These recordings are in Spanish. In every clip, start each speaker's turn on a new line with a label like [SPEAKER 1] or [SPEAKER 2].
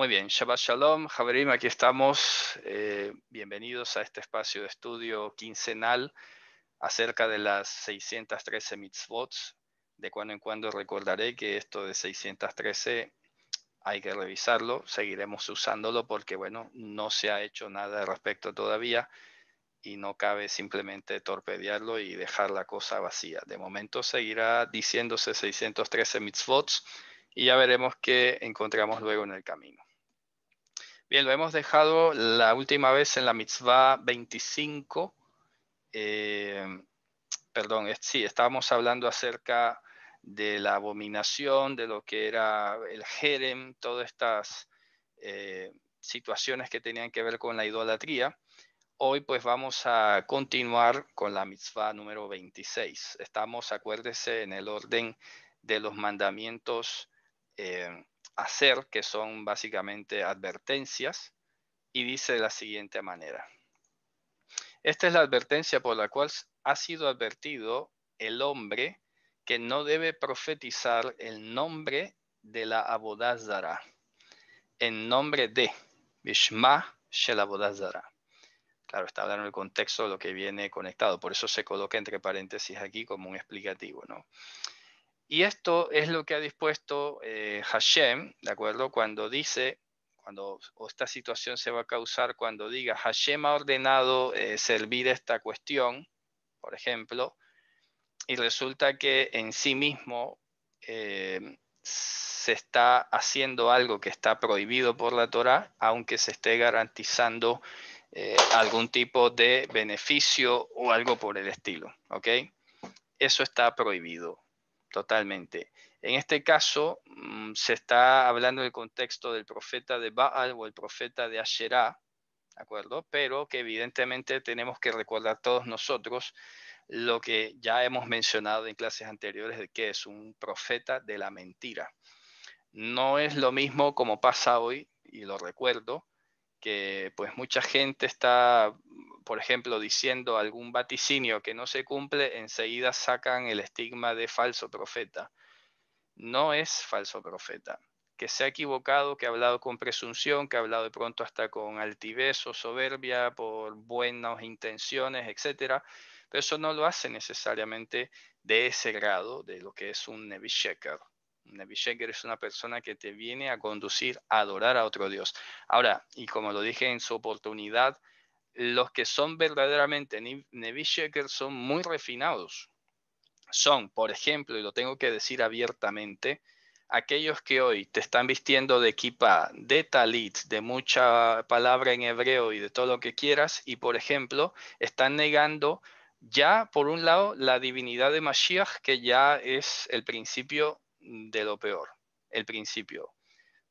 [SPEAKER 1] Muy bien, Shabbat Shalom, Javerim, aquí estamos. Eh, bienvenidos a este espacio de estudio quincenal acerca de las 613 mitzvot. De cuando en cuando recordaré que esto de 613 hay que revisarlo, seguiremos usándolo porque, bueno, no se ha hecho nada al respecto todavía y no cabe simplemente torpedearlo y dejar la cosa vacía. De momento seguirá diciéndose 613 mitzvot y ya veremos qué encontramos luego en el camino. Bien, lo hemos dejado la última vez en la mitzvah 25. Eh, perdón, sí, estábamos hablando acerca de la abominación, de lo que era el jerem, todas estas eh, situaciones que tenían que ver con la idolatría. Hoy pues vamos a continuar con la mitzvah número 26. Estamos, acuérdese, en el orden de los mandamientos eh, hacer, que son básicamente advertencias, y dice de la siguiente manera. Esta es la advertencia por la cual ha sido advertido el hombre que no debe profetizar el nombre de la Abodazara, en nombre de Bishma Shel Claro, está hablando en el contexto de lo que viene conectado, por eso se coloca entre paréntesis aquí como un explicativo, ¿no? Y esto es lo que ha dispuesto eh, Hashem, ¿de acuerdo? Cuando dice, cuando o esta situación se va a causar, cuando diga Hashem ha ordenado eh, servir esta cuestión, por ejemplo, y resulta que en sí mismo eh, se está haciendo algo que está prohibido por la Torah, aunque se esté garantizando algún tipo de beneficio o algo por el estilo, ¿ok? Eso está prohibido totalmente. En este caso, mm, se está hablando del contexto del profeta de Baal o el profeta de Asherah, ¿de acuerdo? Pero que evidentemente tenemos que recordar todos nosotros lo que ya hemos mencionado en clases anteriores de que es un profeta de la mentira. No es lo mismo como pasa hoy, y lo recuerdo, que pues mucha gente está, por ejemplo, diciendo algún vaticinio que no se cumple, enseguida sacan el estigma de falso profeta. No es falso profeta. Que se ha equivocado, que ha hablado con presunción, que ha hablado de pronto hasta con altivez o soberbia por buenas intenciones, etcétera, Pero eso no lo hace necesariamente de ese grado de lo que es un Nevi Shaker es una persona que te viene a conducir a adorar a otro Dios. Ahora, y como lo dije en su oportunidad, los que son verdaderamente Nevisheker son muy refinados. Son, por ejemplo, y lo tengo que decir abiertamente, aquellos que hoy te están vistiendo de equipa, de talit, de mucha palabra en hebreo y de todo lo que quieras, y por ejemplo, están negando ya, por un lado, la divinidad de Mashiach, que ya es el principio de lo peor, el principio.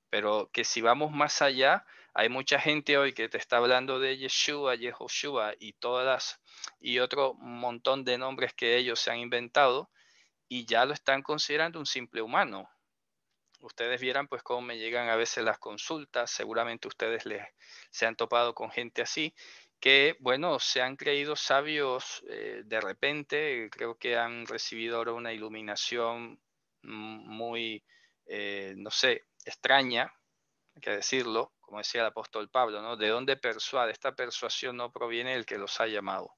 [SPEAKER 1] Pero que si vamos más allá, hay mucha gente hoy que te está hablando de Yeshua, Yehoshua y todas y otro montón de nombres que ellos se han inventado y ya lo están considerando un simple humano. Ustedes vieran pues cómo me llegan a veces las consultas, seguramente ustedes les, se han topado con gente así que, bueno, se han creído sabios eh, de repente, creo que han recibido ahora una iluminación muy, eh, no sé, extraña, hay que decirlo, como decía el apóstol Pablo, ¿no? ¿De dónde persuade? Esta persuasión no proviene del que los ha llamado.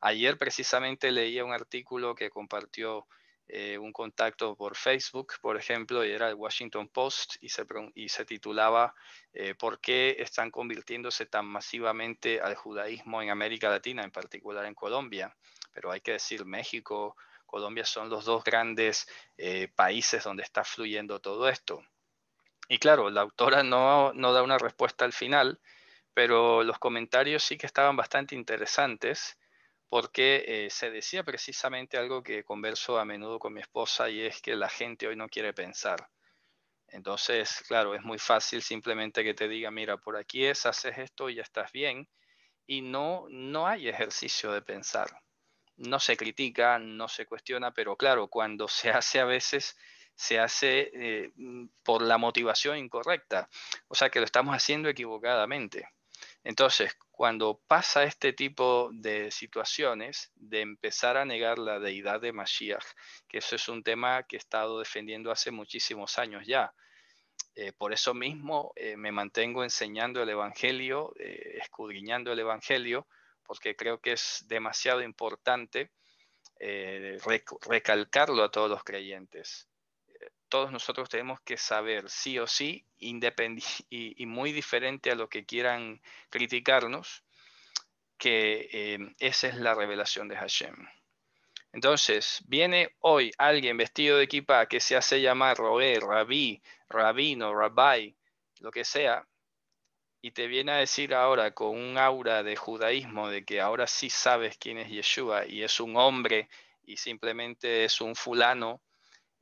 [SPEAKER 1] Ayer precisamente leía un artículo que compartió eh, un contacto por Facebook, por ejemplo, y era el Washington Post, y se, titulaba eh, ¿Por qué están convirtiéndose tan masivamente al judaísmo en América Latina, en particular en Colombia? Pero hay que decir México, Colombia son los dos grandes eh, países donde está fluyendo todo esto. Y claro, la autora no, da una respuesta al final, pero los comentarios sí que estaban bastante interesantes porque eh, se decía precisamente algo que converso a menudo con mi esposa y es que la gente hoy no quiere pensar. Entonces, claro, es muy fácil simplemente que te diga, mira, por aquí es, haces esto y ya estás bien. Y no, no hay ejercicio de pensar no se critica, no se cuestiona, pero claro, cuando se hace a veces se hace eh, mm, por la motivación incorrecta, o sea que lo estamos haciendo equivocadamente. Entonces, cuando pasa este tipo de situaciones, de empezar a negar la deidad de Mashiach, que eso es un tema que he estado defendiendo hace muchísimos años ya, eh, por eso mismo eh, me mantengo enseñando el Evangelio, escudriñando el Evangelio, porque creo que es demasiado importante eh, recalcarlo a todos los creyentes. Eh, todos nosotros tenemos que saber, sí o sí, independiente y, muy diferente a lo que quieran criticarnos, que eh, esa es la revelación de Hashem. Entonces, viene hoy alguien vestido de equipa que se hace llamar Roé, Rabí, Rabino, Rabbi, lo que sea, y te viene a decir ahora con un aura de judaísmo de que ahora sí sabes quién es Yeshua y es un hombre y simplemente es un fulano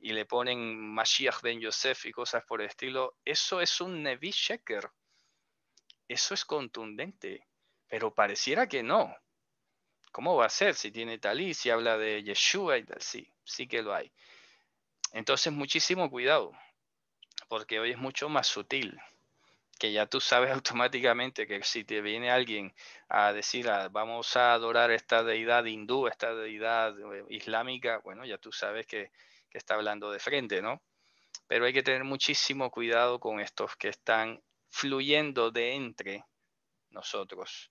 [SPEAKER 1] y le ponen Mashiach ben Yosef y cosas por el estilo, eso es un Nevi Sheker. Eso es contundente, pero pareciera que no. ¿Cómo va a ser si tiene y si habla de Yeshua y tal? Sí, sí que lo hay. Entonces, muchísimo cuidado, porque hoy es mucho más sutil que ya tú sabes automáticamente que si te viene alguien a decir ah, vamos a adorar esta deidad hindú, esta deidad eh, islámica, bueno, ya tú sabes que, que está hablando de frente, ¿no? Pero hay que tener muchísimo cuidado con estos que están fluyendo de entre nosotros.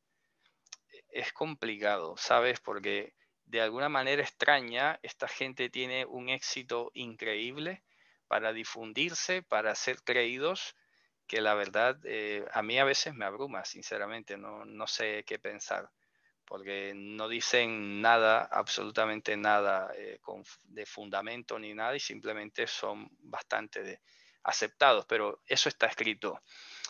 [SPEAKER 1] E-, es complicado, ¿sabes? Porque de alguna manera extraña, esta gente tiene un éxito increíble para difundirse, para ser creídos que la verdad eh, a mí a veces me abruma, sinceramente, no, sé qué pensar, porque no dicen nada, absolutamente nada eh, de fundamento ni nada, y simplemente son bastante aceptados, pero eso está escrito.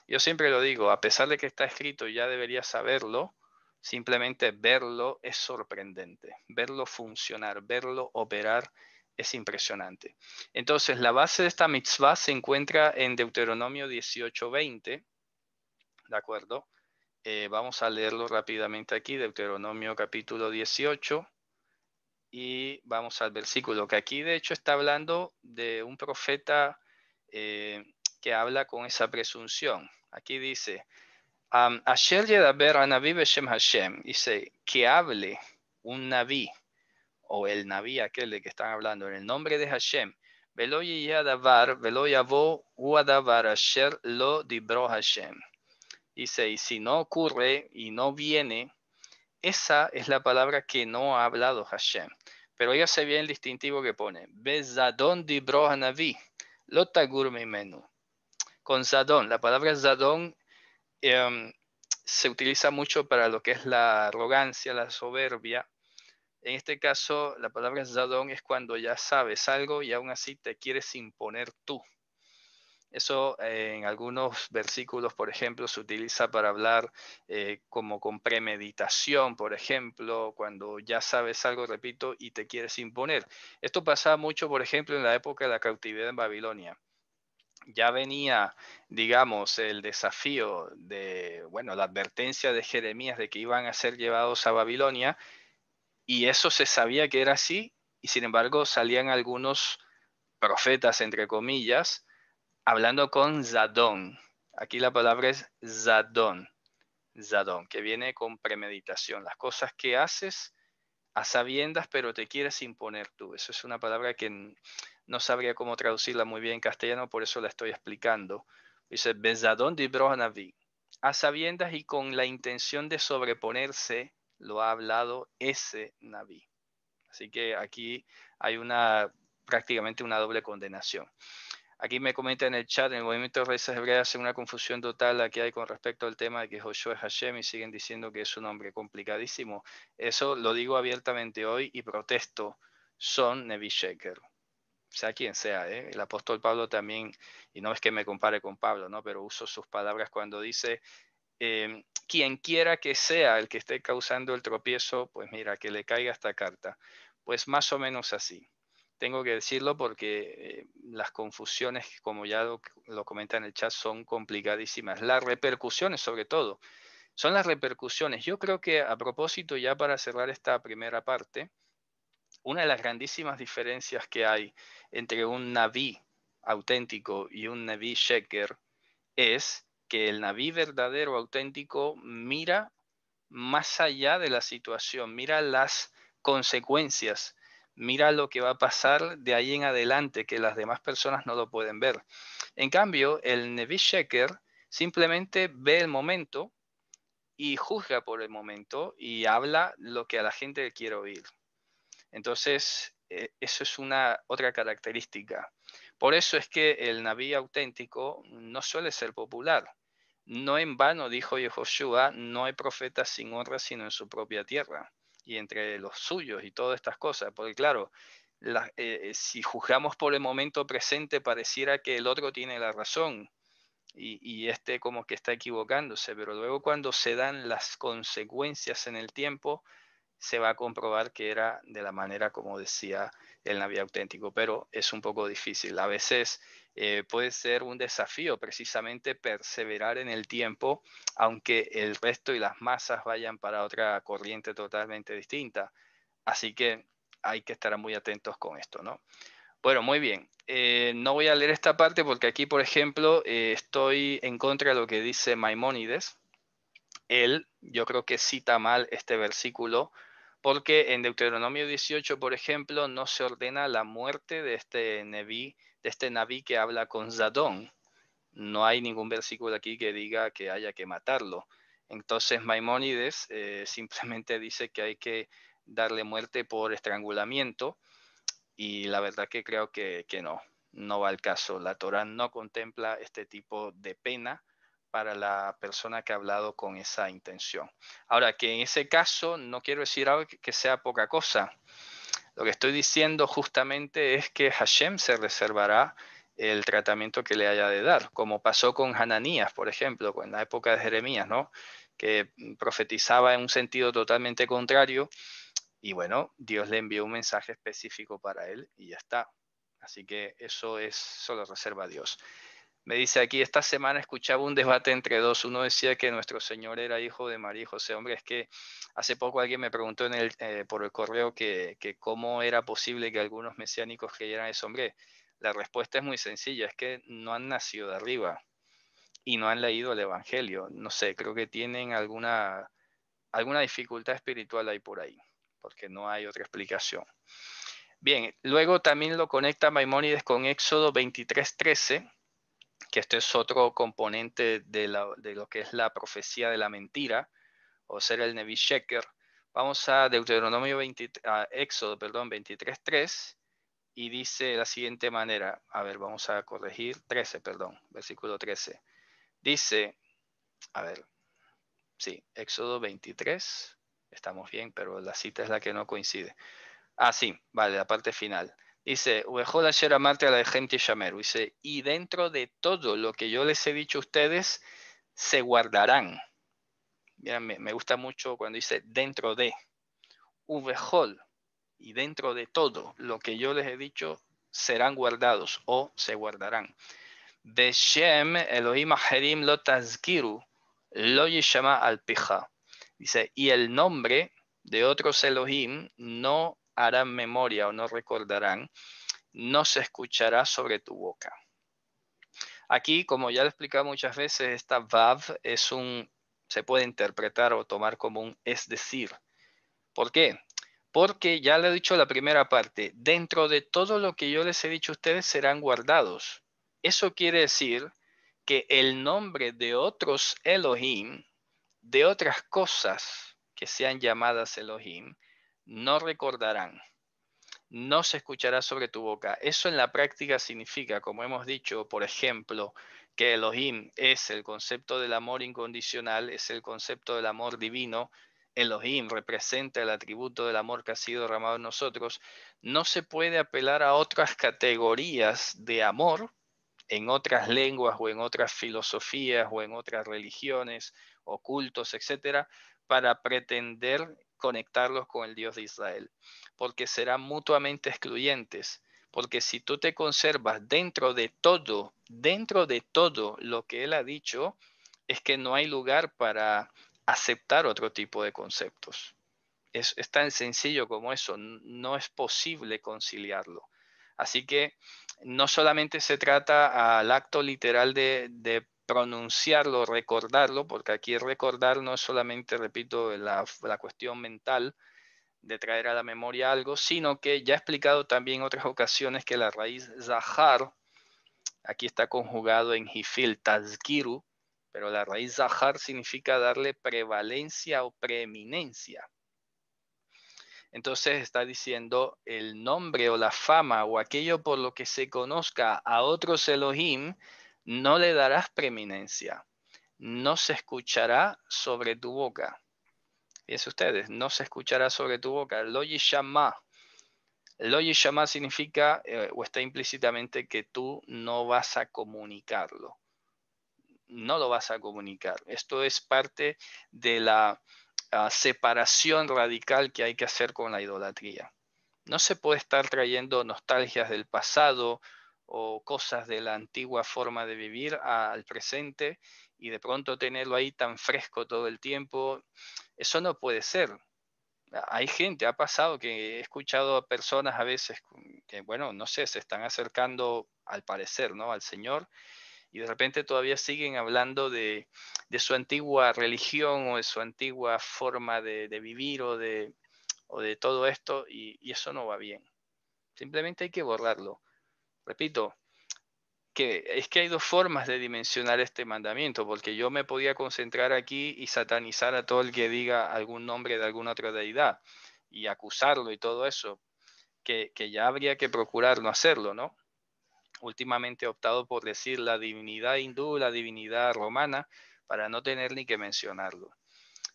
[SPEAKER 1] Yo siempre lo digo, a pesar de que está escrito, ya debería saberlo, simplemente verlo es sorprendente, verlo funcionar, verlo operar es impresionante. Entonces, la base de esta mitzvah se encuentra en Deuteronomio 18:20, ¿de acuerdo? Eh, vamos a leerlo rápidamente aquí, Deuteronomio capítulo 18, y vamos al versículo, que aquí de hecho está hablando de un profeta eh, que habla con esa presunción. Aquí dice, dice, que hable un naví o el Naví, aquel de que están hablando, en el nombre de Hashem. lo Dice, y si no ocurre y no viene, esa es la palabra que no ha hablado Hashem. Pero ya se ve el distintivo que pone. Bezadon Con Zadón, la palabra Zadón em, se utiliza mucho para lo que es la arrogancia, la soberbia, en este caso, la palabra Zadón es cuando ya sabes algo y aún así te quieres imponer tú. Eso eh, en algunos versículos, por ejemplo, se utiliza para hablar eh, como con premeditación, por ejemplo, cuando ya sabes algo, repito, y te quieres imponer. Esto pasaba mucho, por ejemplo, en la época de la cautividad en Babilonia. Ya venía, digamos, el desafío de, bueno, la advertencia de Jeremías de que iban a ser llevados a Babilonia y eso se sabía que era así, y sin embargo salían algunos profetas, entre comillas, hablando con Zadón. Aquí la palabra es Zadón, Zadón, que viene con premeditación, las cosas que haces a sabiendas, pero te quieres imponer tú. Eso es una palabra que no sabría cómo traducirla muy bien en castellano, por eso la estoy explicando. Dice, Zadón di Brohanaví, a sabiendas y con la intención de sobreponerse lo ha hablado ese Naví. Así que aquí hay una prácticamente una doble condenación. Aquí me comenta en el chat, en el movimiento de raíces hebreas hace una confusión total la que hay con respecto al tema de que Joshua es Hashem y siguen diciendo que es un hombre complicadísimo. Eso lo digo abiertamente hoy y protesto. Son Nevi sea quien sea. ¿eh? El apóstol Pablo también, y no es que me compare con Pablo, ¿no? pero uso sus palabras cuando dice Em, quien quiera que sea el que esté causando el tropiezo, pues mira, que le caiga esta carta. Pues más o menos así. Tengo que decirlo porque eh, las confusiones, como ya lo, comentan comenta en el chat, son complicadísimas. Las repercusiones, sobre todo, son las repercusiones. Yo creo que a propósito, ya para cerrar esta primera parte, una de las grandísimas diferencias que hay entre un naví auténtico y un naví shaker es que el Naví verdadero, auténtico, mira más allá de la situación, mira las consecuencias, mira lo que va a pasar de ahí en adelante, que las demás personas no lo pueden ver. En cambio, el Naví Sheker simplemente ve el momento y juzga por el momento y habla lo que a la gente quiere oír. Entonces, eh, eso es una otra característica. Por eso es que el naví auténtico no suele ser popular, no en vano dijo Yehoshua, no hay profeta sin honra sino en su propia tierra y entre los suyos y todas estas cosas, porque claro, eh, eh, si juzgamos por el momento presente, pareciera que el otro tiene la razón y, este como que está equivocándose, pero luego cuando se dan las consecuencias en el tiempo, se va a comprobar que era de la manera como decía el navío auténtico, pero es un poco difícil. A veces eh, puede ser un desafío precisamente perseverar en el tiempo, aunque el resto y las masas vayan para otra corriente totalmente distinta. Así que hay que estar muy atentos con esto, ¿no? Bueno, muy bien. Eh, no voy a leer esta parte porque aquí, por ejemplo, eh, estoy en contra de lo que dice Maimónides. Él, yo creo que cita mal este versículo porque en Deuteronomio 18, por ejemplo, no se ordena la muerte de este Neví, de este Naví que habla con Zadón. No hay ningún versículo aquí que diga que haya que matarlo. Entonces Maimónides eh, simplemente dice que hay que darle muerte por estrangulamiento y la verdad que creo que, que no, no va al caso. La Torá no contempla este tipo de pena para la persona que ha hablado con esa intención. Ahora, que en ese caso no quiero decir algo que sea poca cosa. Lo que estoy diciendo justamente es que Hashem se reservará el tratamiento que le haya de dar, como pasó con Hananías, por ejemplo, en la época de Jeremías, ¿no? que profetizaba en un sentido totalmente contrario y bueno, Dios le envió un mensaje específico para él y ya está. Así que eso es solo reserva Dios. Me dice aquí, esta semana escuchaba un debate entre dos. Uno decía que nuestro Señor era hijo de María y José. Hombre, es que hace poco alguien me preguntó en el, eh, por el correo que, cómo era posible que algunos mesiánicos creyeran ese Hombre, la respuesta es muy sencilla, es que no han nacido de arriba y no han leído el Evangelio. No sé, creo que tienen alguna, alguna dificultad espiritual ahí por ahí, porque no hay otra explicación. Bien, luego también lo conecta Maimónides con Éxodo 23.13 que esto es otro componente de, lo que es la profecía de la mentira, o ser el nevis Sheker. Vamos a Deuteronomio 23, a Éxodo, perdón, 23.3, y dice de la siguiente manera, a ver, vamos a corregir, 13, perdón, versículo 13. Dice, a ver, sí, Éxodo 23, estamos bien, pero la cita es la que no coincide. Ah, sí, vale, la parte final. Dice, Dice, y dentro de todo lo que yo les he dicho a ustedes, se guardarán. Mira, me, gusta mucho cuando dice dentro de. Uvejol, y dentro de todo lo que yo les he dicho, serán guardados o se guardarán. shem Elohim lo lo al Dice, y el nombre de otros Elohim no harán memoria o no recordarán, no se escuchará sobre tu boca. Aquí, como ya lo he explicado muchas veces, esta vav es un, se puede interpretar o tomar como un es decir. ¿Por qué? Porque ya le he dicho la primera parte, dentro de todo lo que yo les he dicho, a ustedes serán guardados. Eso quiere decir que el nombre de otros Elohim, de otras cosas que sean llamadas Elohim, no recordarán, no se escuchará sobre tu boca. Eso en la práctica significa, como hemos dicho, por ejemplo, que Elohim es el concepto del amor incondicional, es el concepto del amor divino. Elohim representa el atributo del amor que ha sido derramado en nosotros. No se puede apelar a otras categorías de amor en otras lenguas o en otras filosofías o en otras religiones ocultos, cultos, etcétera, para pretender conectarlos con el Dios de Israel, porque serán mutuamente excluyentes, porque si tú te conservas dentro de todo, dentro de todo lo que él ha dicho, es que no hay lugar para aceptar otro tipo de conceptos. Es, tan sencillo como eso, no es posible conciliarlo. Así que no solamente se trata al acto literal de pronunciarlo, recordarlo, porque aquí recordar no es solamente, repito, la, cuestión mental de traer a la memoria algo, sino que ya he explicado también otras ocasiones que la raíz zahar, aquí está conjugado en hifil, tazkiru, pero la raíz zahar significa darle prevalencia o preeminencia. Entonces está diciendo el nombre o la fama o aquello por lo que se conozca a otros Elohim no le darás preeminencia, no se escuchará sobre tu boca. Fíjense ustedes, no se escuchará sobre tu boca. Lo yishama. Lo significa eh, o está implícitamente que tú no vas a comunicarlo. No lo vas a comunicar. Esto es parte de la ah, separación radical que hay que hacer con la idolatría. No se puede estar trayendo nostalgias del pasado, o cosas de la antigua forma de vivir al presente y de pronto tenerlo ahí tan fresco todo el tiempo, eso no puede ser. Hay gente, ha pasado que he escuchado a personas a veces que, bueno, no sé, se están acercando al parecer, ¿no? Al Señor y de repente todavía siguen hablando de, su antigua religión o de su antigua forma de, vivir o de, de todo esto y eso no va bien. Simplemente hay que borrarlo repito, que es que hay dos formas de dimensionar este mandamiento, porque yo me podía concentrar aquí y satanizar a todo el que diga algún nombre de alguna otra deidad y acusarlo y todo eso, que, que ya habría que procurar no hacerlo, ¿no? Últimamente he optado por decir la divinidad hindú, la divinidad romana, para no tener ni que mencionarlo.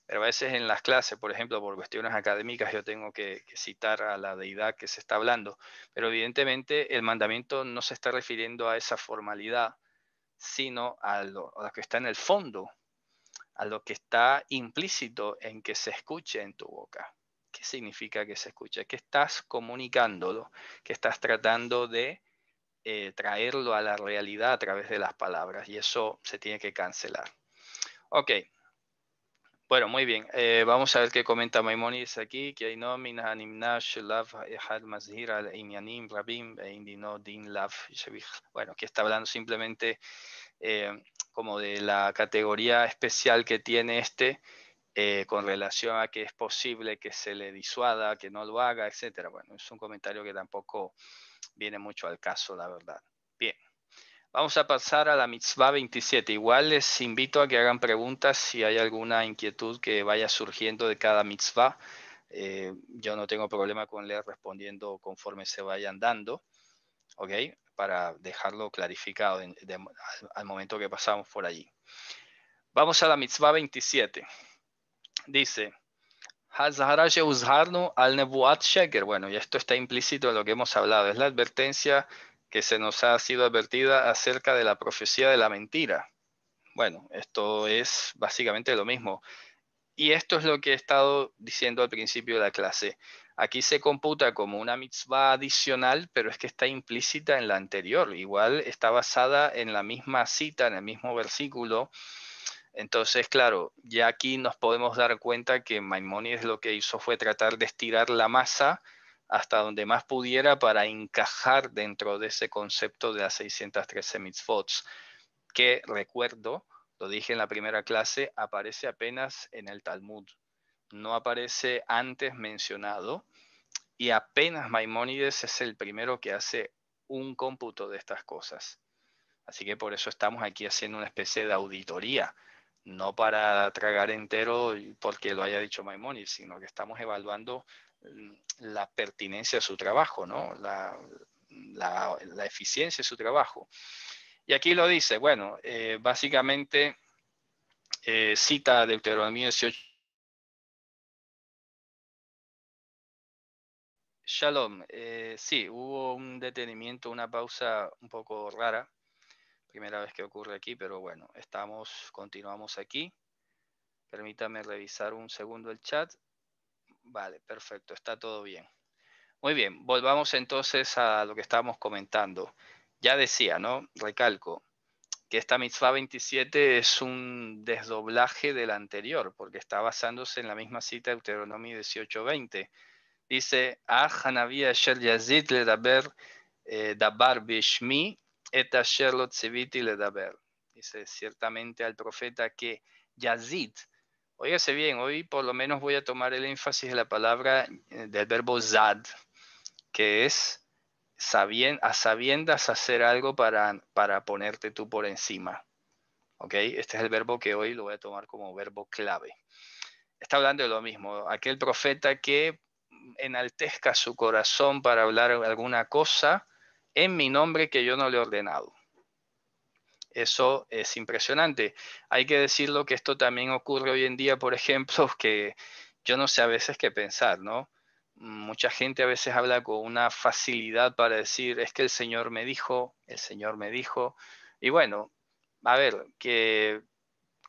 [SPEAKER 1] Pero a veces en las clases, por ejemplo, por cuestiones académicas, yo tengo que, citar a la deidad que se está hablando. Pero evidentemente el mandamiento no se está refiriendo a esa formalidad, sino a lo, que está en el fondo, a lo que está implícito en que se escuche en tu boca. ¿Qué significa que se escuche? Que estás comunicándolo, que estás tratando de eh, traerlo a la realidad a través de las palabras y eso se tiene que cancelar. Ok, bueno, muy bien. Eh, vamos a ver qué comenta Maimonides aquí. Que Bueno, que está hablando simplemente eh, como de la categoría especial que tiene este eh, con relación a que es posible que se le disuada, que no lo haga, etcétera. Bueno, es un comentario que tampoco viene mucho al caso, la verdad. Vamos a pasar a la mitzvah 27. Igual les invito a que hagan preguntas si hay alguna inquietud que vaya surgiendo de cada mitzvah. Eh, yo no tengo problema con leer respondiendo conforme se vayan dando, ¿ok? Para dejarlo clarificado al, momento que pasamos por allí. Vamos a la mitzvah 27. Dice, al Nebuat Sheker. Bueno, y esto está implícito en lo que hemos hablado. Es la advertencia que se nos ha sido advertida acerca de la profecía de la mentira. Bueno, esto es básicamente lo mismo. Y esto es lo que he estado diciendo al principio de la clase. Aquí se computa como una mitzvah adicional, pero es que está implícita en la anterior. Igual está basada en la misma cita, en el mismo versículo. Entonces, claro, ya aquí nos podemos dar cuenta que Maimonides lo que hizo fue tratar de estirar la masa hasta donde más pudiera para encajar dentro de ese concepto de las 613 mitzvot, que recuerdo, lo dije en la primera clase, aparece apenas en el Talmud, no aparece antes mencionado, y apenas Maimónides es el primero que hace un cómputo de estas cosas. Así que por eso estamos aquí haciendo una especie de auditoría, no para tragar entero porque lo haya dicho Maimónides, sino que estamos evaluando la pertinencia de su trabajo, ¿no? la, eficiencia de su trabajo. Y aquí lo dice, bueno, eh, básicamente eh, cita cita Deuteronomio 18. Shalom, eh, sí, hubo un detenimiento, una pausa un poco rara, primera vez que ocurre aquí, pero bueno, estamos, continuamos aquí. Permítame revisar un segundo el chat. Vale, perfecto, está todo bien. Muy bien, volvamos entonces a lo que estábamos comentando. Ya decía, ¿no? Recalco que esta mitzvah 27 es un desdoblaje del anterior, porque está basándose en la misma cita de Deuteronomio 18:20. Dice, ah, le eh, dabar bishmi et asher lo daber Dice ciertamente al profeta que Yazid Óigase bien, hoy por lo menos voy a tomar el énfasis de la palabra eh, del verbo zad, que es sabien, a sabiendas hacer algo para, para ponerte tú por encima. ¿Ok? Este es el verbo que hoy lo voy a tomar como verbo clave. Está hablando de lo mismo, aquel profeta que enaltezca su corazón para hablar alguna cosa en mi nombre que yo no le he ordenado. Eso es impresionante. Hay que decirlo que esto también ocurre hoy en día, por ejemplo, que yo no sé a veces qué pensar, ¿no? Mucha gente a veces habla con una facilidad para decir, es que el Señor me dijo, el Señor me dijo. Y bueno, a ver, que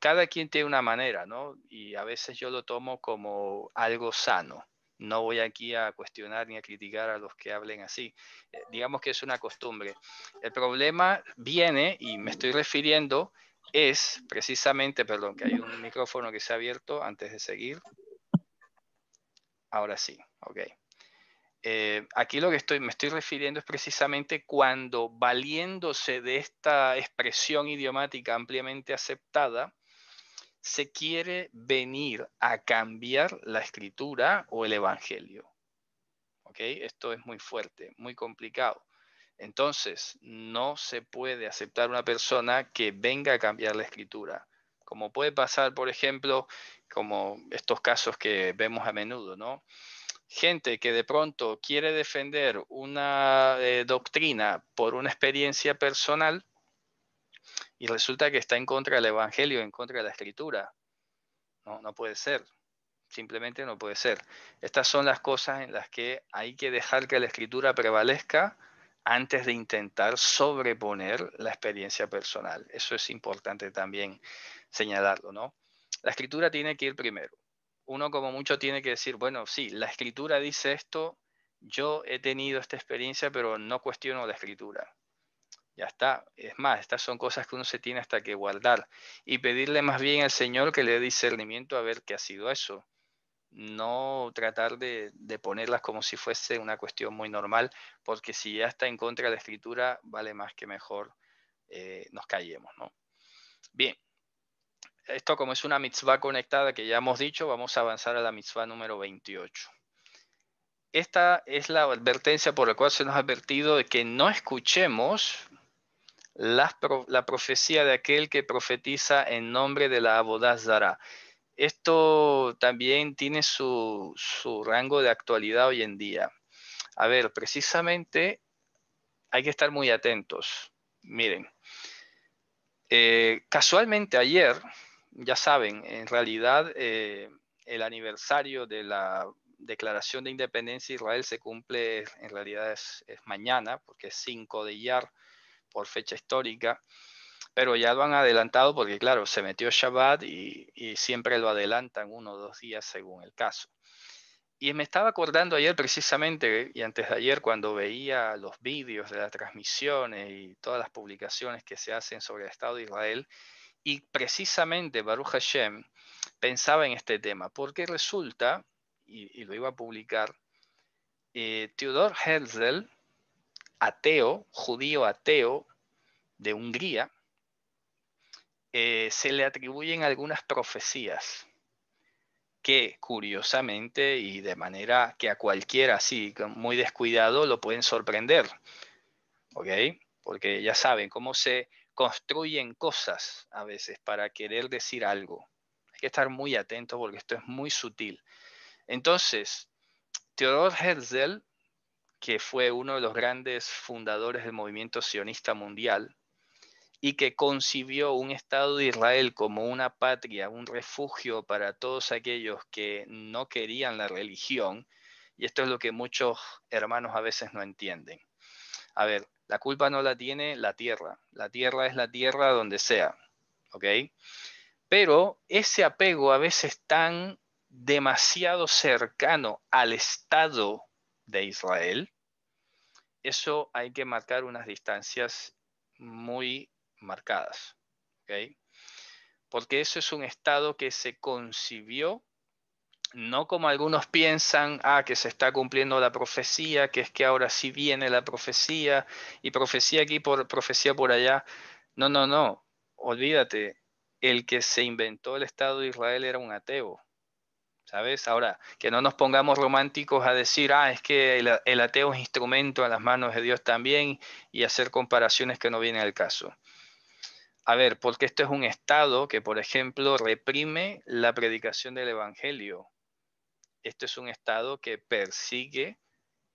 [SPEAKER 1] cada quien tiene una manera, ¿no? Y a veces yo lo tomo como algo sano no voy aquí a cuestionar ni a criticar a los que hablen así. Eh, digamos que es una costumbre. El problema viene, y me estoy refiriendo, es precisamente, perdón, que hay un micrófono que se ha abierto antes de seguir. Ahora sí, ok. Eh, aquí lo que estoy, me estoy refiriendo es precisamente cuando, valiéndose de esta expresión idiomática ampliamente aceptada, se quiere venir a cambiar la escritura o el evangelio. ¿Ok? Esto es muy fuerte, muy complicado. Entonces, no se puede aceptar una persona que venga a cambiar la escritura. Como puede pasar, por ejemplo, como estos casos que vemos a menudo, ¿no? gente que de pronto quiere defender una eh, doctrina por una experiencia personal y resulta que está en contra del Evangelio, en contra de la Escritura. No, no puede ser. Simplemente no puede ser. Estas son las cosas en las que hay que dejar que la Escritura prevalezca antes de intentar sobreponer la experiencia personal. Eso es importante también señalarlo, ¿no? La escritura tiene que ir primero. Uno como mucho tiene que decir, bueno, sí, la escritura dice esto, yo he tenido esta experiencia, pero no cuestiono la escritura. Ya está. Es más, estas son cosas que uno se tiene hasta que guardar. Y pedirle más bien al Señor que le dé discernimiento a ver qué ha sido eso. No tratar de, ponerlas como si fuese una cuestión muy normal, porque si ya está en contra de la escritura, vale más que mejor eh, nos callemos. Bien, esto como es una mitzvah conectada que ya hemos dicho, vamos a avanzar a la mitzvah número 28. Esta es la advertencia por la cual se nos ha advertido de que no escuchemos la, la profecía de aquel que profetiza en nombre de la Abodazara. Esto también tiene su, rango de actualidad hoy en día. A ver, precisamente hay que estar muy atentos. Miren, eh, casualmente ayer, ya saben, en realidad eh, el aniversario de la Declaración de Independencia de Israel se cumple, en realidad es, mañana, porque es 5 de yar fecha histórica, pero ya lo han adelantado porque, claro, se metió Shabbat y, siempre lo adelantan uno o dos días según el caso. Y me estaba acordando ayer precisamente, y antes de ayer, cuando veía los vídeos de las transmisiones y todas las publicaciones que se hacen sobre el Estado de Israel, y precisamente Baruch Hashem pensaba en este tema, porque resulta, y, lo iba a publicar, Teodor eh, Theodor Herzl ateo, judío ateo de Hungría, eh, se le atribuyen algunas profecías que curiosamente y de manera que a cualquiera así muy descuidado lo pueden sorprender. ¿Ok? Porque ya saben cómo se construyen cosas a veces para querer decir algo. Hay que estar muy atento porque esto es muy sutil. Entonces, Theodor Herzl que fue uno de los grandes fundadores del movimiento sionista mundial y que concibió un Estado de Israel como una patria, un refugio para todos aquellos que no querían la religión. Y esto es lo que muchos hermanos a veces no entienden. A ver, la culpa no la tiene la tierra. La tierra es la tierra donde sea. Pero ese apego a veces tan demasiado cercano al Estado de Israel, eso hay que marcar unas distancias muy marcadas. Porque eso es un Estado que se concibió, no como algunos piensan, ah, que se está cumpliendo la profecía, que es que ahora sí viene la profecía, y profecía aquí por profecía por allá. No, no, no, olvídate, el que se inventó el Estado de Israel era un ateo. ¿sabes? Ahora, que no nos pongamos románticos a decir, ah, es que el, ateo es instrumento a las manos de Dios también y hacer comparaciones que no vienen al caso. A ver, porque esto es un Estado que, por ejemplo, reprime la predicación del Evangelio. Esto es un Estado que persigue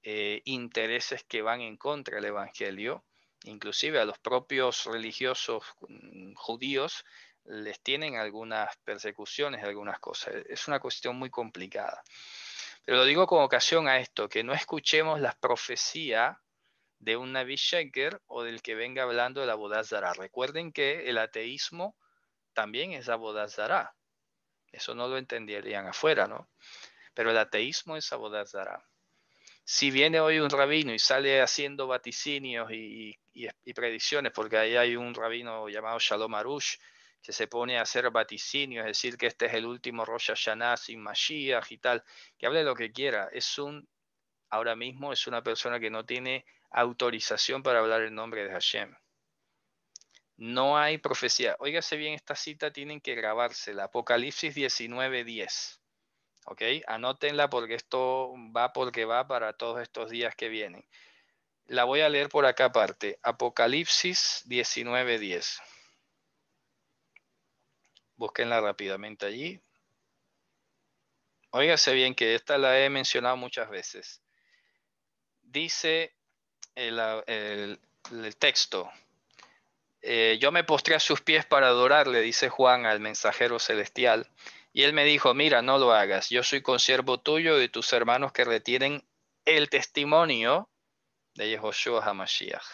[SPEAKER 1] eh, intereses que van en contra del Evangelio. Inclusive a los propios religiosos mm, judíos les tienen algunas persecuciones, algunas cosas. Es una cuestión muy complicada. Pero lo digo con ocasión a esto, que no escuchemos la profecía de un Navi o del que venga hablando de la Bodhazara. Recuerden que el ateísmo también es la Bodhazara. Eso no lo entenderían afuera, ¿no? Pero el ateísmo es la Bodhazara. Si viene hoy un rabino y sale haciendo vaticinios y, y predicciones, porque ahí hay un rabino llamado Shalom Arush, que se pone a hacer vaticinio, es decir, que este es el último Rosh Hashanah sin Mashiach y tal, que hable lo que quiera, es un, ahora mismo es una persona que no tiene autorización para hablar el nombre de Hashem. No hay profecía. Óigase bien, esta cita tienen que grabársela. Apocalipsis 19:10. ¿Ok? Anótenla porque esto va porque va para todos estos días que vienen. La voy a leer por acá aparte. Apocalipsis 19:10. Búsquenla rápidamente allí. Óigase bien que esta la he mencionado muchas veces. Dice el, texto, eh, yo me postré a sus pies para adorarle, dice Juan al mensajero celestial. Y él me dijo, mira, no lo hagas, yo soy consiervo tuyo y tus hermanos que retienen el testimonio de Yehoshua HaMashiach.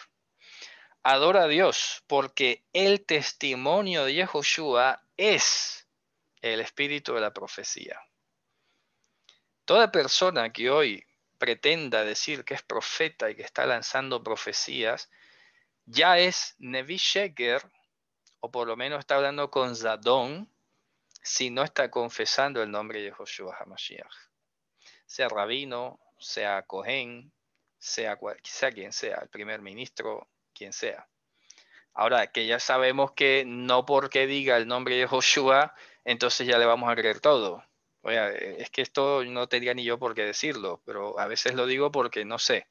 [SPEAKER 1] Adora a Dios, porque el testimonio de Yehoshua es el espíritu de la profecía. Toda persona que hoy pretenda decir que es profeta y que está lanzando profecías, ya es Nevi Sheker, o por lo menos está hablando con Zadón, si no está confesando el nombre de Joshua HaMashiach. Sea rabino, sea Cohen, sea, sea quien sea, el primer ministro, quien sea. Ahora que ya sabemos que no porque diga el nombre de Joshua, entonces ya le vamos a creer todo. O sea, es que esto no tenía ni yo por qué decirlo, pero a veces lo digo porque no sé.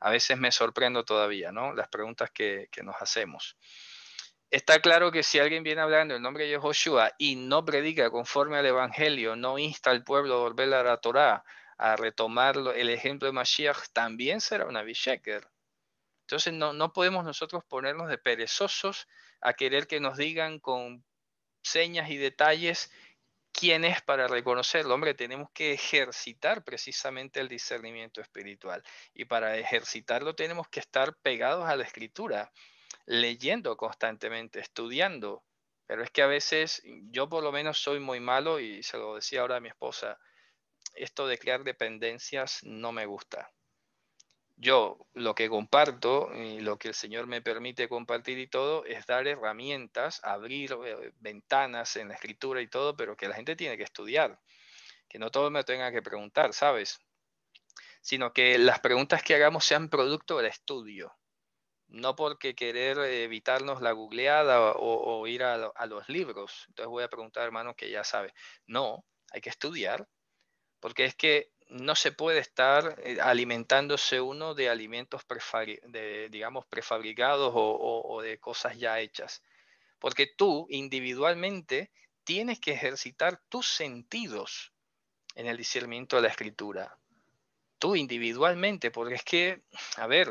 [SPEAKER 1] A veces me sorprendo todavía, ¿no? Las preguntas que, nos hacemos. Está claro que si alguien viene hablando el nombre de Joshua y no predica conforme al Evangelio, no insta al pueblo a volver a la Torá, a retomar el ejemplo de Mashiach, también será una bichequer. Entonces no, podemos nosotros ponernos de perezosos a querer que nos digan con señas y detalles quién es para reconocerlo. Hombre, tenemos que ejercitar precisamente el discernimiento espiritual. Y para ejercitarlo tenemos que estar pegados a la escritura, leyendo constantemente, estudiando. Pero es que a veces yo por lo menos soy muy malo y se lo decía ahora a mi esposa, esto de crear dependencias no me gusta yo lo que comparto y lo que el Señor me permite compartir y todo es dar herramientas, abrir eh, ventanas en la escritura y todo, pero que la gente tiene que estudiar, que no todo me tenga que preguntar, ¿sabes? Sino que las preguntas que hagamos sean producto del estudio, no porque querer evitarnos la googleada o, ir a, los libros. Entonces voy a preguntar, hermano, que ya sabe. No, hay que estudiar, porque es que no se puede estar eh, alimentándose uno de alimentos, digamos, prefabricados o, o de cosas ya hechas. Porque tú individualmente tienes que ejercitar tus sentidos en el discernimiento de la escritura. Tú individualmente, porque es que, a ver,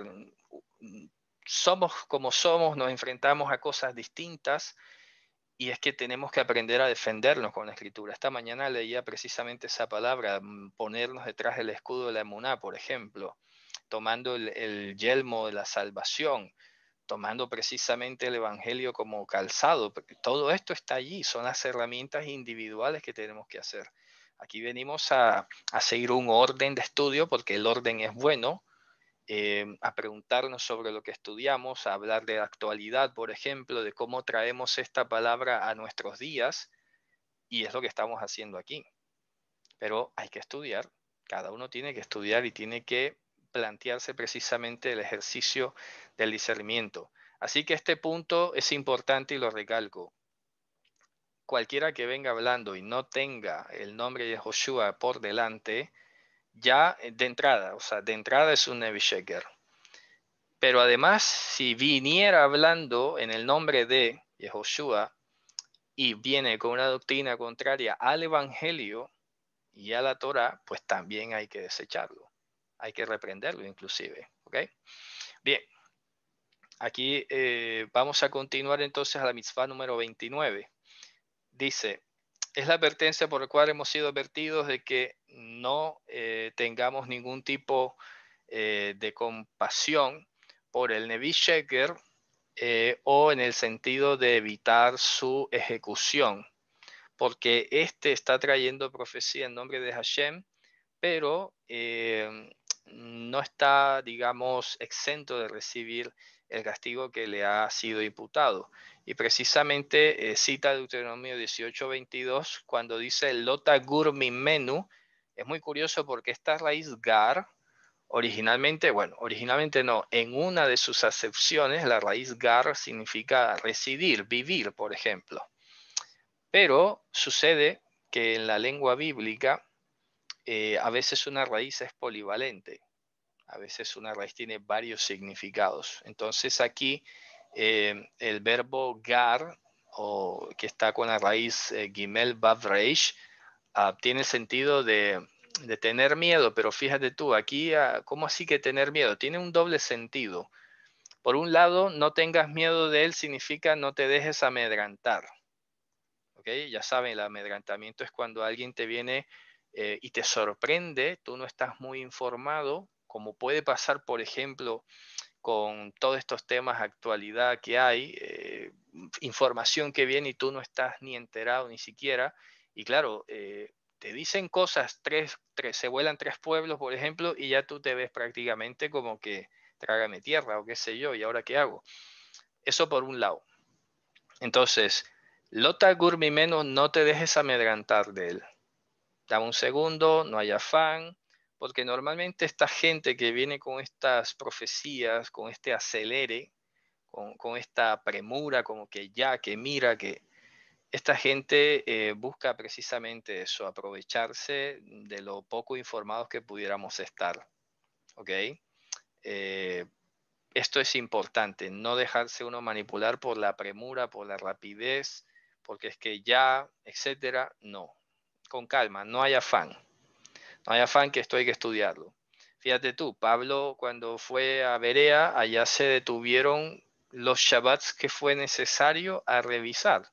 [SPEAKER 1] somos como somos, nos enfrentamos a cosas distintas, y es que tenemos que aprender a defendernos con la escritura. Esta mañana leía precisamente esa palabra, mm, ponernos detrás del escudo de la emuná, por ejemplo, tomando el, yelmo de la salvación, tomando precisamente el evangelio como calzado. Todo esto está allí, son las herramientas individuales que tenemos que hacer. Aquí venimos a, a seguir un orden de estudio porque el orden es bueno, Em, a preguntarnos sobre lo que estudiamos, a hablar de la actualidad, por ejemplo, de cómo traemos esta palabra a nuestros días, y es lo que estamos haciendo aquí. Pero hay que estudiar, cada uno tiene que estudiar y tiene que plantearse precisamente el ejercicio del discernimiento. Así que este punto es importante y lo recalco. Cualquiera que venga hablando y no tenga el nombre de Joshua por delante, ya eh, de entrada, o sea, de entrada es un nevishaker. Pero además, si viniera hablando en el nombre de Yehoshua y viene con una doctrina contraria al Evangelio y a la Torah, pues también hay que desecharlo. Hay que reprenderlo inclusive. ¿Ok? Bien. Aquí eh, vamos a continuar entonces a la mitzvah número 29. Dice, es la advertencia por la cual hemos sido advertidos de que no eh, tengamos ningún tipo eh, de compasión por el Nevi eh, o en el sentido de evitar su ejecución, porque este está trayendo profecía en nombre de Hashem, pero no está, digamos, exento de recibir el castigo que le ha sido imputado y precisamente cita eh, cita Deuteronomio 18:22 cuando dice Lota Gurmin Menu. Es muy curioso porque esta raíz gar, originalmente, bueno, originalmente no, en una de sus acepciones, la raíz gar significa residir, vivir, por ejemplo. Pero sucede que en la lengua bíblica eh, a veces una raíz es polivalente, a veces una raíz tiene varios significados. Entonces aquí eh, el verbo gar, o, que está con la raíz eh, gimel bavreish, ah, tiene sentido de, tener miedo, pero fíjate tú, aquí, ah, ¿cómo así que tener miedo? Tiene un doble sentido. Por un lado, no tengas miedo de él significa no te dejes amedrantar. ¿ok? Ya saben, el amedrantamiento es cuando alguien te viene eh, y te sorprende, tú no estás muy informado, como puede pasar, por ejemplo, con todos estos temas, actualidad que hay, eh, información que viene y tú no estás ni enterado ni siquiera. Y claro, eh, te dicen cosas, tres, se vuelan tres pueblos, por ejemplo, y ya tú te ves prácticamente como que trágame tierra o qué sé yo, y ahora qué hago. Eso por un lado. Entonces, Lota menos, no te dejes amedrantar de él. Dame un segundo, no hay afán porque normalmente esta gente que viene con estas profecías, con este acelere, con, esta premura, como que ya, que mira, que esta gente eh, busca precisamente eso, aprovecharse de lo poco informados que pudiéramos estar. ¿Ok? Eh, esto es importante, no dejarse uno manipular por la premura, por la rapidez, porque es que ya, etcétera, no. Con calma, no hay afán. No hay afán que esto hay que estudiarlo. Fíjate tú, Pablo cuando fue a Berea, allá se detuvieron los Shabbats que fue necesario a revisar.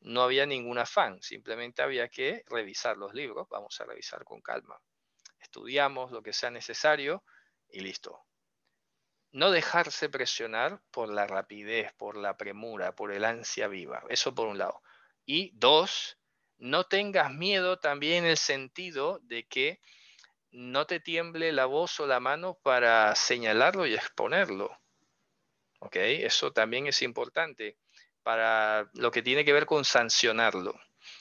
[SPEAKER 1] No había ningún afán, simplemente había que revisar los libros. Vamos a revisar con calma. Estudiamos lo que sea necesario y listo. No dejarse presionar por la rapidez, por la premura, por el ansia viva. Eso por un lado. Y dos, no tengas miedo también el sentido de que no te tiemble la voz o la mano para señalarlo y exponerlo. ¿Ok? Eso también es importante para lo que tiene que ver con sancionarlo.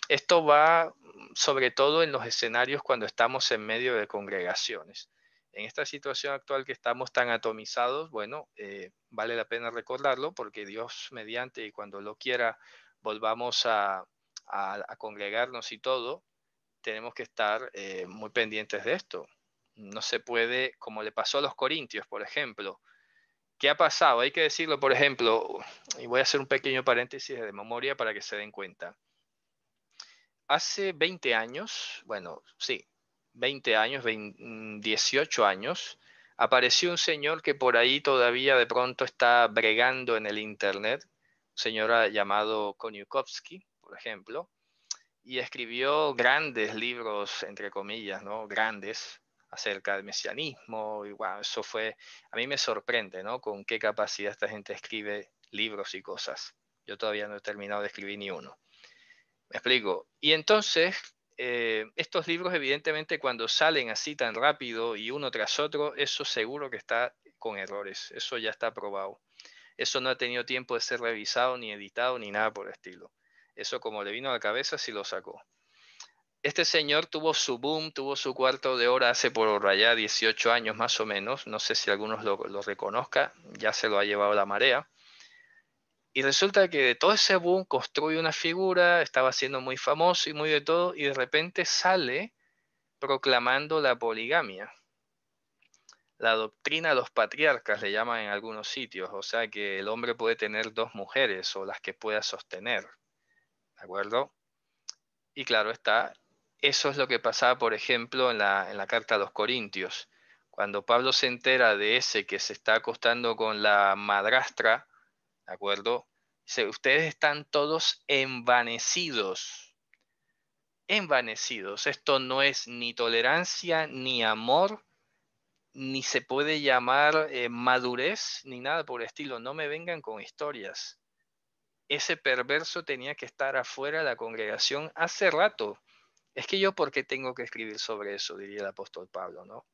[SPEAKER 1] Esto va sobre todo en los escenarios cuando estamos en medio de congregaciones. En esta situación actual que estamos tan atomizados, bueno, eh, vale la pena recordarlo porque Dios mediante y cuando lo quiera volvamos a, a, congregarnos y todo, tenemos que estar eh, muy pendientes de esto. No se puede, como le pasó a los corintios, por ejemplo. ¿Qué ha pasado? Hay que decirlo, por ejemplo, y voy a hacer un pequeño paréntesis de memoria para que se den cuenta. Hace 20 años, bueno, sí, 20 años, 18 años, apareció un señor que por ahí todavía de pronto está bregando en el Internet, un señor llamado Koniukovsky, ejemplo, y escribió grandes libros, entre comillas, ¿no? Grandes acerca del mesianismo, y wow, eso fue, a mí me sorprende, ¿no? Con qué capacidad esta gente escribe libros y cosas. Yo todavía no he terminado de escribir ni uno. Me explico. Y entonces, eh, estos libros evidentemente cuando salen así tan rápido y uno tras otro, eso seguro que está con errores, eso ya está probado. Eso no ha tenido tiempo de ser revisado, ni editado, ni nada por el estilo. Eso como le vino a la cabeza, sí lo sacó. Este señor tuvo su boom, tuvo su cuarto de hora hace por allá 18 años más o menos. No sé si algunos lo, lo reconozca, ya se lo ha llevado la marea. Y resulta que de todo ese boom construye una figura, estaba siendo muy famoso y muy de todo, y de repente sale proclamando la poligamia. La doctrina de los patriarcas le llaman en algunos sitios, o sea que el hombre puede tener dos mujeres o las que pueda sostener. ¿de acuerdo? Y claro está, eso es lo que pasaba, por ejemplo, en la, carta a los Corintios. Cuando Pablo se entera de ese que se está acostando con la madrastra, ¿de acuerdo? Dice, ustedes están todos envanecidos. Envanecidos. Esto no es ni tolerancia, ni amor, ni se puede llamar eh, madurez, ni nada por el estilo. No me vengan con historias ese perverso tenía que estar afuera de la congregación hace rato. Es que yo, ¿por qué tengo que escribir sobre eso? Diría el apóstol Pablo, ¿no?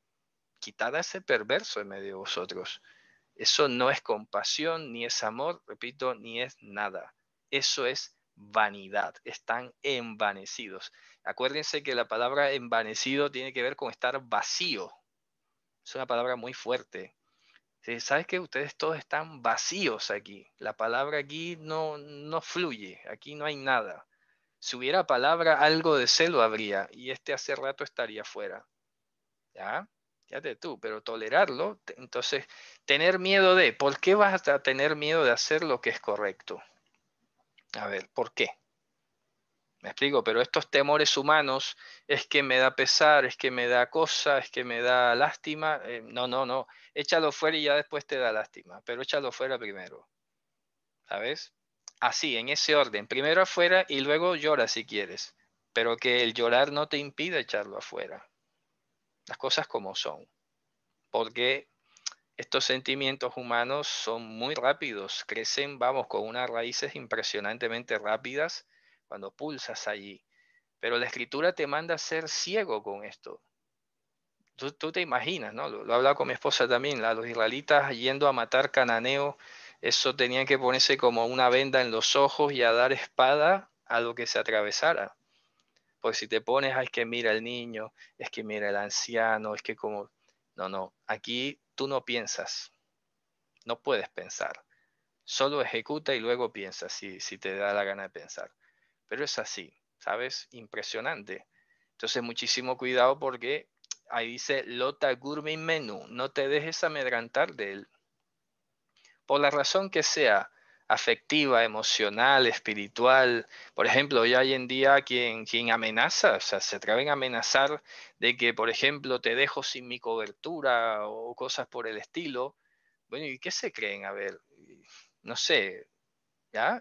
[SPEAKER 1] Quitad a ese perverso en medio de vosotros. Eso no es compasión, ni es amor, repito, ni es nada. Eso es vanidad. Están envanecidos. Acuérdense que la palabra envanecido tiene que ver con estar vacío. Es una palabra muy fuerte. ¿Sabes que ustedes todos están vacíos aquí? La palabra aquí no, no fluye, aquí no hay nada. Si hubiera palabra, algo de celo habría y este hace rato estaría fuera. ¿Ya? Fíjate tú, pero tolerarlo, entonces tener miedo de, ¿por qué vas a tener miedo de hacer lo que es correcto? A ver, ¿por qué? Me explico, pero estos temores humanos es que me da pesar, es que me da cosa, es que me da lástima. Eh, no, no, no. Échalo fuera y ya después te da lástima, pero échalo fuera primero. ¿Sabes? Así, en ese orden. Primero afuera y luego llora si quieres, pero que el llorar no te impida echarlo afuera. Las cosas como son. Porque estos sentimientos humanos son muy rápidos, crecen, vamos, con unas raíces impresionantemente rápidas cuando pulsas allí. Pero la escritura te manda a ser ciego con esto. Tú, te imaginas, ¿no? Lo, he hablado con mi esposa también, los israelitas yendo a matar cananeo, eso tenían que ponerse como una venda en los ojos y a dar espada a lo que se atravesara. Pues si te pones, es que mira el niño, es que mira el anciano, es que como... No, no, aquí tú no piensas, no puedes pensar, solo ejecuta y luego piensa si te da la gana de pensar pero es así, ¿sabes? Impresionante. Entonces, muchísimo cuidado porque ahí dice Lota Gourmet Menu, no te dejes amedrantar de él. Por la razón que sea, afectiva, emocional, espiritual. Por ejemplo, ya hoy en día quien, quien amenaza, o sea, se atreven a amenazar de que, por ejemplo, te dejo sin mi cobertura o cosas por el estilo. Bueno, ¿y qué se creen? A ver, no sé,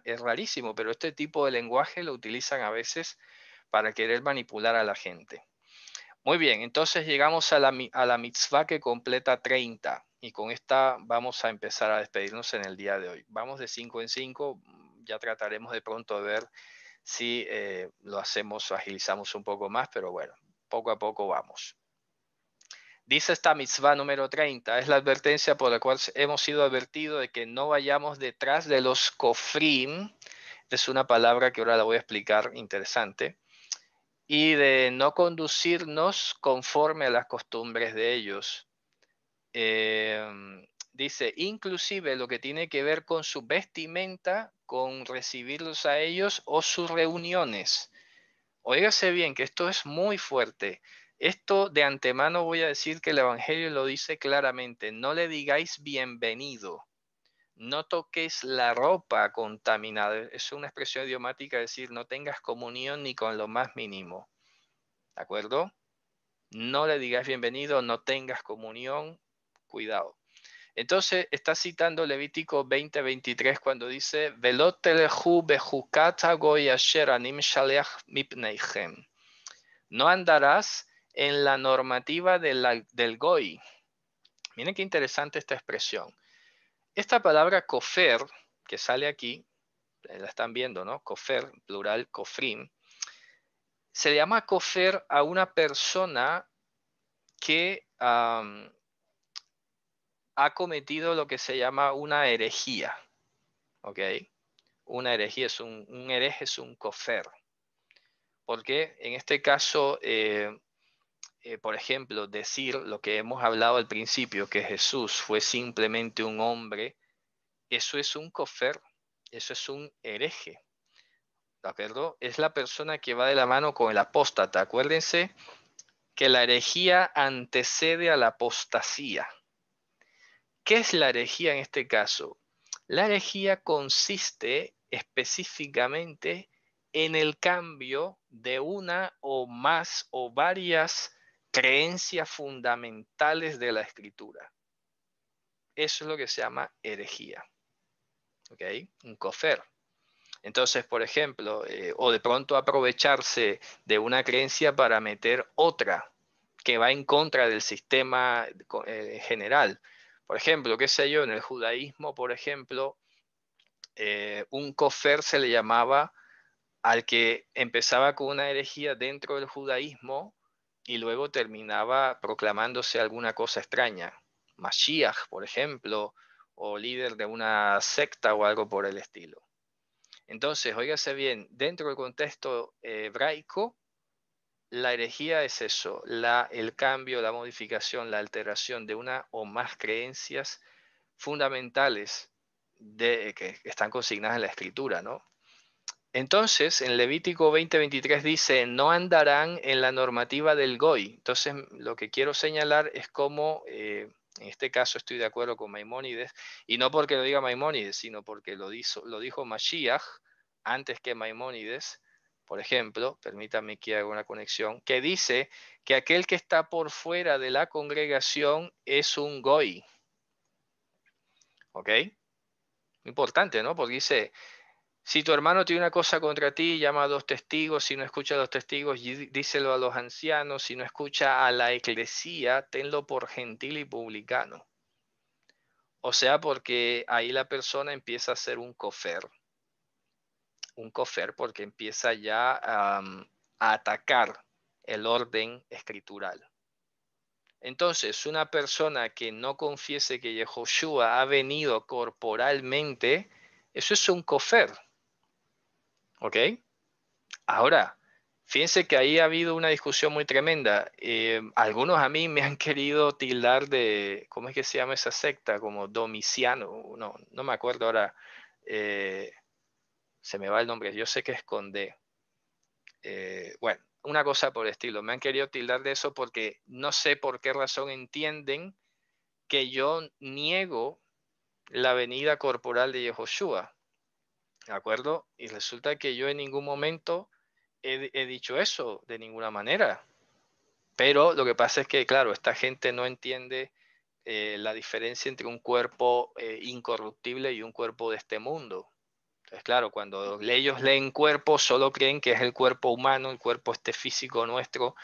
[SPEAKER 1] es rarísimo, pero este tipo de lenguaje lo utilizan a veces para querer manipular a la gente. Muy bien, entonces llegamos a la, mitzvah que completa 30 y con esta vamos a empezar a despedirnos en el día de hoy. Vamos de 5 en 5, ya trataremos de pronto de ver si eh, lo hacemos, agilizamos un poco más, pero bueno, poco a poco vamos. Dice esta mitzvah número 30, es la advertencia por la cual hemos sido advertidos de que no vayamos detrás de los cofrim, es una palabra que ahora la voy a explicar interesante, y de no conducirnos conforme a las costumbres de ellos. Em, dice, inclusive lo que tiene que ver con su vestimenta, con recibirlos a ellos o sus reuniones. Óigase bien que esto es muy fuerte. Esto de antemano voy a decir que el Evangelio lo dice claramente, no le digáis bienvenido, no toques la ropa contaminada, es una expresión idiomática, decir, no tengas comunión ni con lo más mínimo, ¿de acuerdo? No le digáis bienvenido, no tengas comunión, cuidado. Entonces está citando Levítico 20:23 cuando dice, No andarás en la normativa del GOI. Miren qué interesante esta expresión. Esta palabra cofer, que sale aquí, eh, la están viendo, ¿no? Cofer, plural, cofrim. Se llama cofer a una persona que ha cometido lo que se llama una herejía. ¿Ok? Una herejía es un, hereje, es un cofer. Porque en este caso, eh, eh, por ejemplo, decir lo que hemos hablado al principio, que Jesús fue simplemente un hombre, eso es un cofer, eso es un hereje. ¿De acuerdo? Es la persona que va de la mano con el apóstata. Acuérdense que la herejía antecede a la apostasía. ¿Qué es la herejía en este caso? La herejía consiste específicamente en el cambio de una o más o varias creencias fundamentales de la escritura. Eso es lo que se llama herejía. ¿Ok? Un cofer. Entonces, por ejemplo, eh, o de pronto aprovecharse de una creencia para meter otra que va en contra del sistema eh, general. Por ejemplo, qué sé yo, en el judaísmo, por ejemplo, eh, un cofer se le llamaba al que empezaba con una herejía dentro del judaísmo y luego terminaba proclamándose alguna cosa extraña, Mashiach, por ejemplo, o líder de una secta o algo por el estilo. Entonces, óigase bien, dentro del contexto hebraico, la herejía es eso, la, el cambio, la modificación, la alteración de una o más creencias fundamentales de, que están consignadas en la escritura, ¿no? Entonces, en Levítico 20:23 dice, no andarán en la normativa del GoI. Entonces, lo que quiero señalar es cómo, eh, en este caso estoy de acuerdo con Maimónides, y no porque lo diga Maimónides, sino porque lo, lo dijo Mashiach antes que Maimónides, por ejemplo, permítanme que haga una conexión, que dice que aquel que está por fuera de la congregación es un Goy. ¿Ok? Importante, ¿no? Porque dice si tu hermano tiene una cosa contra ti, llama a dos testigos. Si no escucha a los testigos, díselo a los ancianos. Si no escucha a la eclesía, tenlo por gentil y publicano. O sea, porque ahí la persona empieza a ser un cofer. Un cofer porque empieza ya a atacar el orden escritural. Entonces, una persona que no confiese que Yehoshua ha venido corporalmente, eso es un cofer ¿Ok? Ahora, fíjense que ahí ha habido una discusión muy tremenda. Eh, algunos a mí me han querido tildar de, ¿cómo es que se llama esa secta? Como Domiciano, no, no me acuerdo ahora. Eh, se me va el nombre, yo sé que esconde. Eh, bueno, una cosa por estilo. Me han querido tildar de eso porque no sé por qué razón entienden que yo niego la venida corporal de Yehoshua. ¿De acuerdo? Y resulta que yo en ningún momento he, dicho eso de ninguna manera. Pero lo que pasa es que, claro, esta gente no entiende eh, la diferencia entre un cuerpo eh, incorruptible y un cuerpo de este mundo. Entonces, claro, cuando ellos leen cuerpo, solo creen que es el cuerpo humano, el cuerpo este físico nuestro,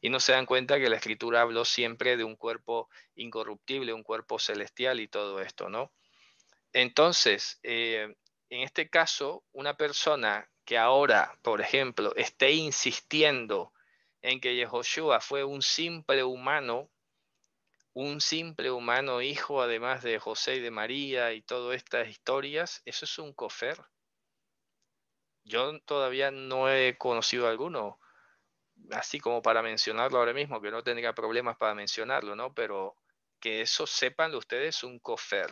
[SPEAKER 1] y no se dan cuenta que la escritura habló siempre de un cuerpo incorruptible, un cuerpo celestial y todo esto, ¿no? Entonces, eh, en este caso, una persona que ahora, por ejemplo, esté insistiendo en que Yehoshua fue un simple humano, un simple humano hijo, además de José y de María y todas estas historias, eso es un cofer. Yo todavía no he conocido alguno, así como para mencionarlo ahora mismo, que no tendría problemas para mencionarlo, ¿no? Pero que eso sepan ustedes, un cofer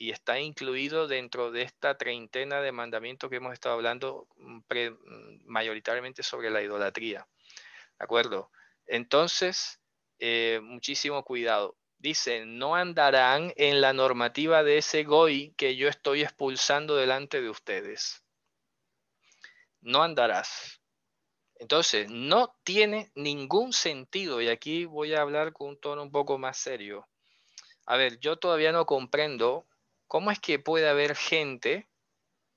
[SPEAKER 1] y está incluido dentro de esta treintena de mandamientos que hemos estado hablando mm, mm, mayoritariamente sobre la idolatría. ¿De acuerdo? Entonces, eh, muchísimo cuidado. Dice, no andarán en la normativa de ese goy que yo estoy expulsando delante de ustedes. No andarás. Entonces, no tiene ningún sentido, y aquí voy a hablar con un tono un poco más serio. A ver, yo todavía no comprendo ¿Cómo es que puede haber gente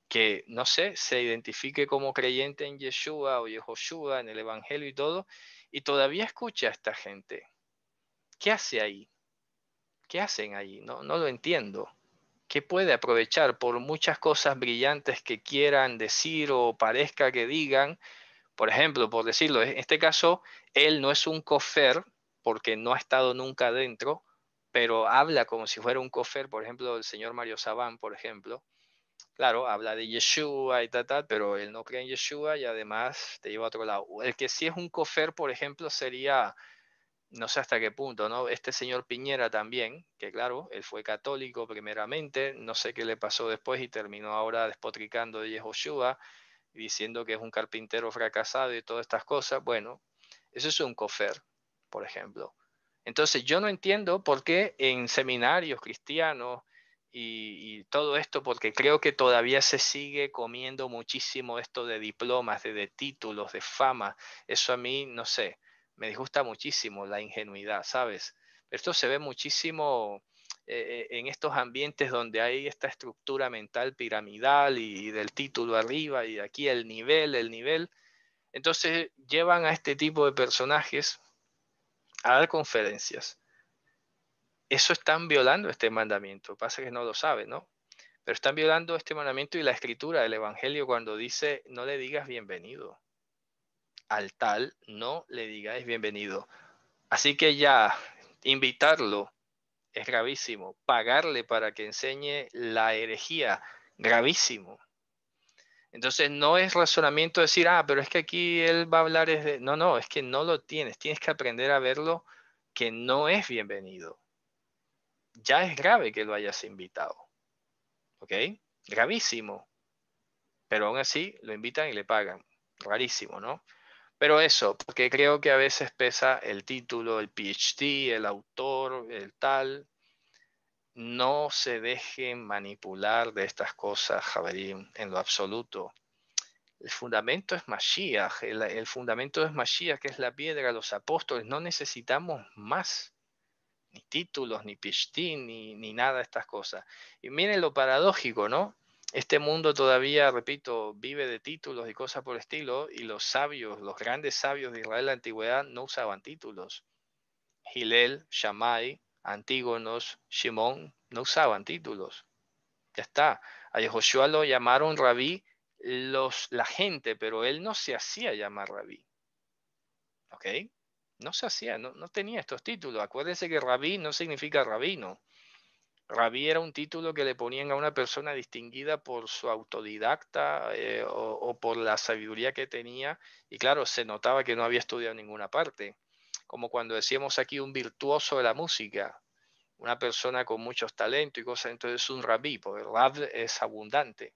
[SPEAKER 1] que, no sé, se identifique como creyente en Yeshua o Yehoshua, en el Evangelio y todo, y todavía escucha a esta gente? ¿Qué hace ahí? ¿Qué hacen ahí? No, no lo entiendo. ¿Qué puede aprovechar por muchas cosas brillantes que quieran decir o parezca que digan? Por ejemplo, por decirlo, en este caso, él no es un cofer porque no ha estado nunca dentro, pero habla como si fuera un cofer, por ejemplo, el señor Mario Sabán, por ejemplo. Claro, habla de Yeshua y tal, pero él no cree en Yeshua y además te lleva a otro lado. El que sí es un cofer, por ejemplo, sería, no sé hasta qué punto, ¿no? Este señor Piñera también, que claro, él fue católico primeramente, no sé qué le pasó después y terminó ahora despotricando de Yeshua, diciendo que es un carpintero fracasado y todas estas cosas. Bueno, eso es un cofer, por ejemplo. Entonces yo no entiendo por qué en seminarios cristianos y, todo esto, porque creo que todavía se sigue comiendo muchísimo esto de diplomas, de, títulos, de fama. Eso a mí, no sé, me disgusta muchísimo la ingenuidad, ¿sabes? Esto se ve muchísimo eh, en estos ambientes donde hay esta estructura mental piramidal y, y del título arriba y aquí el nivel, el nivel. Entonces llevan a este tipo de personajes a dar conferencias. Eso están violando este mandamiento. Pasa que no lo saben, ¿no? Pero están violando este mandamiento y la escritura del Evangelio cuando dice, no le digas bienvenido. Al tal, no le digáis bienvenido. Así que ya, invitarlo es gravísimo. Pagarle para que enseñe la herejía, gravísimo. Entonces no es razonamiento decir, ah, pero es que aquí él va a hablar de. No, no, es que no lo tienes, tienes que aprender a verlo que no es bienvenido. Ya es grave que lo hayas invitado. ¿Ok? Gravísimo. Pero aún así lo invitan y le pagan. Rarísimo, ¿no? Pero eso, porque creo que a veces pesa el título, el PhD, el autor, el tal no se dejen manipular de estas cosas, Javerín, en lo absoluto. El fundamento es Mashiach, el, fundamento es Mashiach, que es la piedra, los apóstoles. No necesitamos más, ni títulos, ni pishtín, ni, nada de estas cosas. Y miren lo paradójico, ¿no? Este mundo todavía, repito, vive de títulos y cosas por el estilo, y los sabios, los grandes sabios de Israel en la antigüedad no usaban títulos. Hilel, Shammai, Antígonos, Shimón, no usaban títulos. Ya está. A Yehoshua lo llamaron rabí los, la gente, pero él no se hacía llamar rabí. ¿Ok? No se hacía, no, tenía estos títulos. Acuérdense que rabí no significa rabino. Rabí era un título que le ponían a una persona distinguida por su autodidacta eh, o, o por la sabiduría que tenía. Y claro, se notaba que no había estudiado en ninguna parte como cuando decíamos aquí un virtuoso de la música, una persona con muchos talentos y cosas, entonces es un rabí, porque rab es abundante,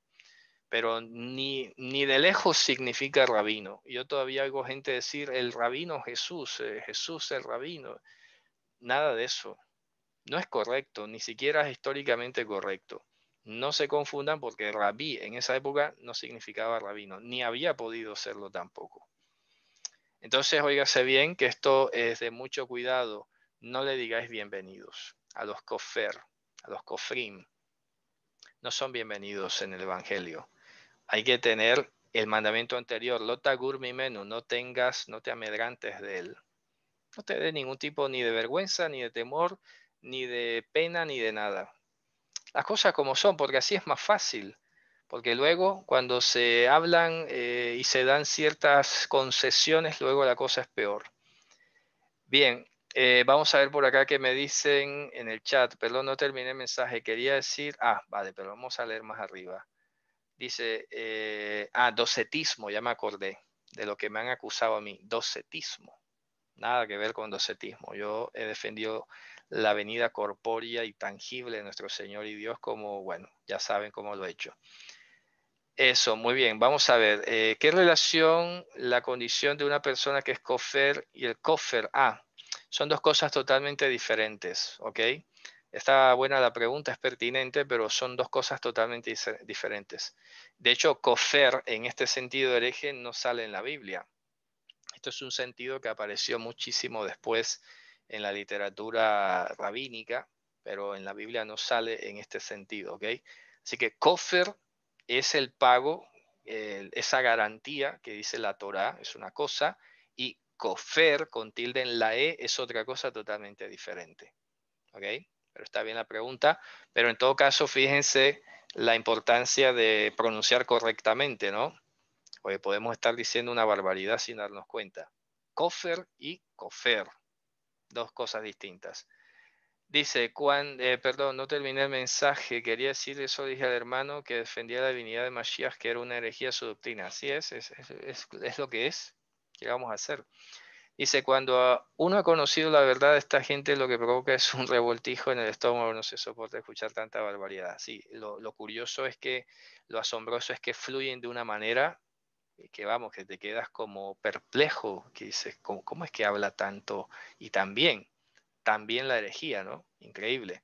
[SPEAKER 1] pero ni, ni de lejos significa rabino. Yo todavía oigo gente decir el rabino Jesús, eh, Jesús el rabino, nada de eso. No es correcto, ni siquiera es históricamente correcto. No se confundan porque rabí en esa época no significaba rabino, ni había podido serlo tampoco. Entonces, óigase bien que esto es de mucho cuidado. No le digáis bienvenidos a los cofer, a los cofrim. No son bienvenidos en el Evangelio. Hay que tener el mandamiento anterior, lotagur mi menu. no tengas, no te amedrantes de él. No te dé ningún tipo ni de vergüenza, ni de temor, ni de pena, ni de nada. Las cosas como son, porque así es más fácil porque luego cuando se hablan eh, y se dan ciertas concesiones, luego la cosa es peor. Bien, eh, vamos a ver por acá que me dicen en el chat, perdón, no terminé el mensaje, quería decir, ah, vale, pero vamos a leer más arriba. Dice, eh, ah, docetismo, ya me acordé de lo que me han acusado a mí, docetismo. Nada que ver con docetismo. Yo he defendido la venida corpórea y tangible de nuestro Señor y Dios como, bueno, ya saben cómo lo he hecho. Eso, muy bien. Vamos a ver, eh, ¿qué relación la condición de una persona que es cofer y el cofer A? son dos cosas totalmente diferentes, ¿ok? Está buena la pregunta, es pertinente, pero son dos cosas totalmente diferentes. De hecho, cofer en este sentido de origen no sale en la Biblia. Esto es un sentido que apareció muchísimo después en la literatura rabínica, pero en la Biblia no sale en este sentido, ¿ok? Así que cofer es el pago, esa garantía que dice la Torá, es una cosa, y cofer con tilde en la E es otra cosa totalmente diferente. ¿Ok? Pero está bien la pregunta. Pero en todo caso, fíjense la importancia de pronunciar correctamente, ¿no? Oye, podemos estar diciendo una barbaridad sin darnos cuenta. Cofer y cofer, dos cosas distintas. Dice, cuando, eh, perdón, no terminé el mensaje, quería decir eso, dije al hermano que defendía la divinidad de Mashiach, que era una herejía su doctrina. Así es es, es, lo que es, ¿qué vamos a hacer? Dice, cuando uno ha conocido la verdad de esta gente, lo que provoca es un revoltijo en el estómago, no se soporta escuchar tanta barbaridad. Sí, lo, curioso es que, lo asombroso es que fluyen de una manera eh, que vamos, que te quedas como perplejo, que dices, ¿cómo, cómo es que habla tanto y tan bien? también la herejía, ¿no? Increíble.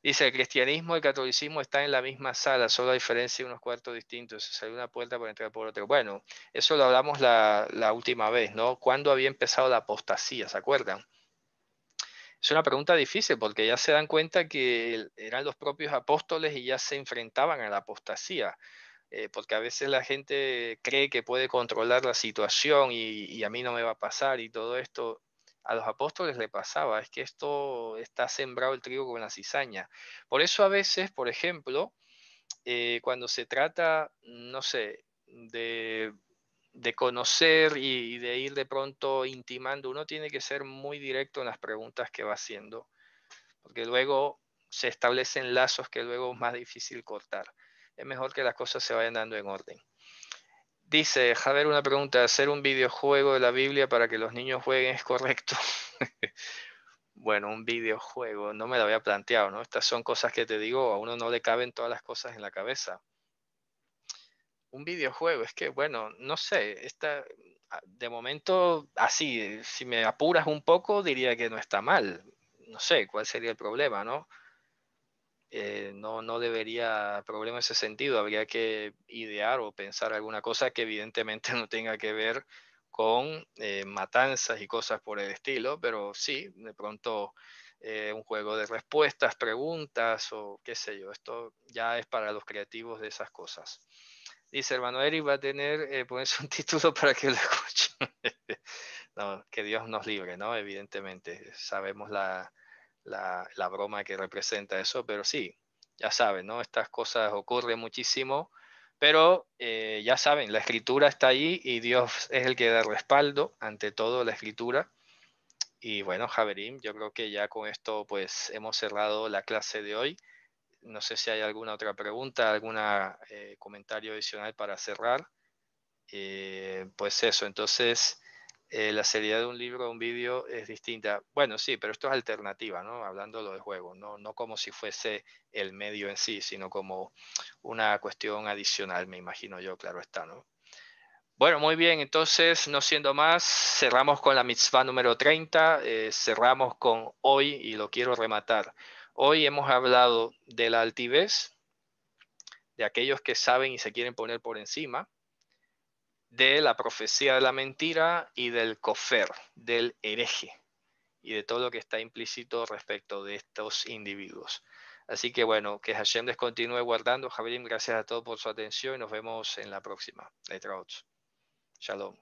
[SPEAKER 1] Dice, el cristianismo y el catolicismo están en la misma sala, solo a diferencia de unos cuartos distintos, se sale una puerta para entrar por otra. Bueno, eso lo hablamos la, última vez, ¿no? ¿Cuándo había empezado la apostasía? ¿Se acuerdan? Es una pregunta difícil porque ya se dan cuenta que eran los propios apóstoles y ya se enfrentaban a la apostasía. Eh, porque a veces la gente cree que puede controlar la situación y, a mí no me va a pasar y todo esto a los apóstoles le pasaba, es que esto está sembrado el trigo con la cizaña. Por eso a veces, por ejemplo, eh, cuando se trata, no sé, de, conocer y, de ir de pronto intimando, uno tiene que ser muy directo en las preguntas que va haciendo, porque luego se establecen lazos que luego es más difícil cortar. Es mejor que las cosas se vayan dando en orden. Dice, Javier, una pregunta, ¿hacer un videojuego de la Biblia para que los niños jueguen es correcto? bueno, un videojuego, no me lo había planteado, ¿no? Estas son cosas que te digo, a uno no le caben todas las cosas en la cabeza. Un videojuego, es que, bueno, no sé, esta, ah, de momento, así, si me apuras un poco, diría que no está mal. No sé cuál sería el problema, ¿no? Eh, no, no debería problema en ese sentido. Habría que idear o pensar alguna cosa que evidentemente no tenga que ver con eh, matanzas y cosas por el estilo, pero sí, de pronto eh, un juego de respuestas, preguntas o qué sé yo. Esto ya es para los creativos de esas cosas. Dice hermano Eric, va a tener, eh, ponerse un título para que lo escuchen. que Dios nos libre, ¿no? Evidentemente, sabemos la, la, broma que representa eso, pero sí, ya saben, ¿no? Estas cosas ocurren muchísimo, pero eh, ya saben, la escritura está ahí y Dios es el que da respaldo ante todo la escritura. Y bueno, Javerim, yo creo que ya con esto pues hemos cerrado la clase de hoy. No sé si hay alguna otra pregunta, algún eh, comentario adicional para cerrar. Eh, pues eso, entonces eh, la seriedad de un libro o un vídeo es distinta. Bueno, sí, pero esto es alternativa, ¿no? Hablándolo de juego, no, como si fuese el medio en sí, sino como una cuestión adicional, me imagino yo, claro está, ¿no? Bueno, muy bien, entonces, no siendo más, cerramos con la mitzvah número 30, eh, cerramos con hoy y lo quiero rematar. Hoy hemos hablado de la altivez, de aquellos que saben y se quieren poner por encima, de la profecía de la mentira y del cofer, del hereje, y de todo lo que está implícito respecto de estos individuos. Así que bueno, que Hashem les continúe guardando. Javier, gracias a todos por su atención y nos vemos en la próxima. Shalom.